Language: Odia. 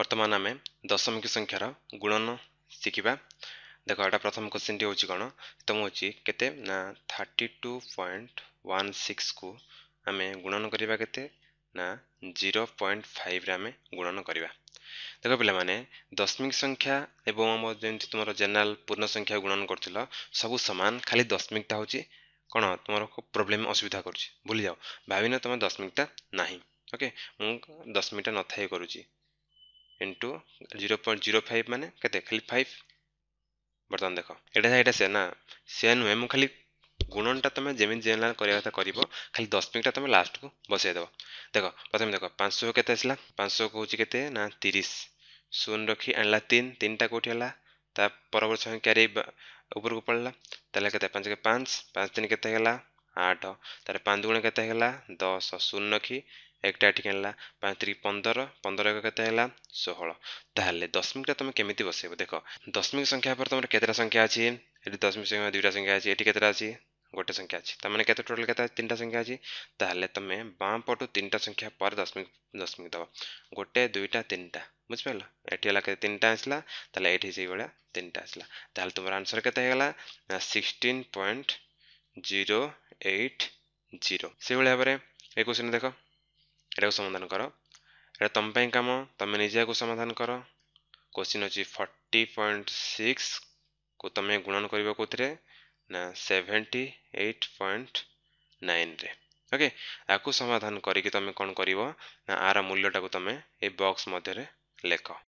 ବର୍ତ୍ତମାନ ଆମେ ଦଶମିକ ସଂଖ୍ୟାର ଗୁଣନ ଶିଖିବା ଦେଖ ଏଇଟା ପ୍ରଥମ କୋଶ୍ଚିନ୍ଟି ହେଉଛି କ'ଣ ତମ ହେଉଛି କେତେ ନା ଥାର୍ଟି ଟୁ ପଏଣ୍ଟ ୱାନ୍ ସିକ୍ସକୁ ଆମେ ଗୁଣନ କରିବା କେତେ ନା ଜିରୋ ପଏଣ୍ଟ ଫାଇଭରେ ଆମେ ଗୁଣନ କରିବା ଦେଖ ପିଲାମାନେ ଦଶମିକ ସଂଖ୍ୟା ଏବଂ ଆମ ଯେମିତି ତୁମର ଜେନେରାଲ ପୂର୍ଣ୍ଣ ସଂଖ୍ୟା ଗୁଣନ କରୁଥିଲ ସବୁ ସମାନ ଖାଲି ଦଶମିକଟା ହେଉଛି କ'ଣ ତୁମର ପ୍ରୋବ୍ଲେମ୍ ଅସୁବିଧା କରୁଛି ଭୁଲିଯାଅ ଭାବିନ ତୁମେ ଦଶମିକଟା ନାହିଁ ଓକେ ମୁଁ ଦଶମିକଟା ନଥାଇ କରୁଛି into zero point zero five ମାନେ କେତେ ଖାଲି ଫାଇଭ ବର୍ତ୍ତମାନ ଦେଖ ଏଇଟା ଏଇଟା ସେ ନା ସେ ନୁହେଁ ମୁଁ ଖାଲି ଗୁଣନଟା ତୁମେ ଯେମିତି ଜେନେରାଲ କରିବା କଥା କରିବ ଖାଲି ଦଶମିକଟା ତୁମେ ଲାଷ୍ଟକୁ ବସେଇଦେବ ଦେଖ ପ୍ରଥମେ ଦେଖ ପାଞ୍ଚଶହ କେତେ ଆସିଲା ପାଞ୍ଚଶହ କହୁଛି କେତେ ନା ତିରିଶ ଶୂନ ରଖି ଆଣିଲା ତିନି ତିନିଟା କେଉଁଠି ହେଲା ତା ପରବର୍ତ୍ତୀ ସମୟ କ୍ୟାରି ଉପରକୁ ପଡ଼ିଲା ତାହେଲେ କେତେ ପାଞ୍ଚ ପାଞ୍ଚ ପାଞ୍ଚ ତିନି କେତେ ହେଲା ଆଠ ତାହେଲେ ପାଞ୍ଚ ଗୁଣ କେତେ ହେଲା ଦଶ ଶୂନ ରଖି एक आठ आनला पाँच तरीके पंदर पंदर एक षोह केोहल दशमिकटा तुम कमी बस देख दशमिक संख्या पर तुम कतटा संख्या अच्छी ये दशमिक संख्या दुटा संख्या अच्छी ये कतटा अच्छी गोटे संख्या अच्छी तमें कैसे टोटाल के तीन टा संख्या अच्छी तेल तुम्हें बाँ पटु तीन टा संख्या पर दशमिक दशमिक दब गोटे दुईटा तीन टा बुझिपाल ये तीन टाइम आसला तेल ये से भाया तीन टा आसला तेल तुम आंसर के sixteen point zero eight zero से भाया भाव एक क्वेश्चन देख ଏଟାକୁ ସମାଧାନ କର ଏଟା ତୁମ ପାଇଁ କାମ ତୁମେ ନିଜେ ଏହାକୁ ସମାଧାନ କର କୋଶ୍ଚିନ୍ ଅଛି ଫର୍ଟି ପଏଣ୍ଟ ସିକ୍ସକୁ ତୁମେ ଗୁଣନ କରିବ କେଉଁଥିରେ ନା ସେଭେଣ୍ଟି ଏଇଟ୍ ପଏଣ୍ଟ ନାଇନରେ ଓକେ ଏହାକୁ ସମାଧାନ କରିକି ତୁମେ କ'ଣ କରିବ ନା ଆର ମୂଲ୍ୟଟାକୁ ତୁମେ ଏ ବକ୍ସ ମଧ୍ୟରେ ଲେଖ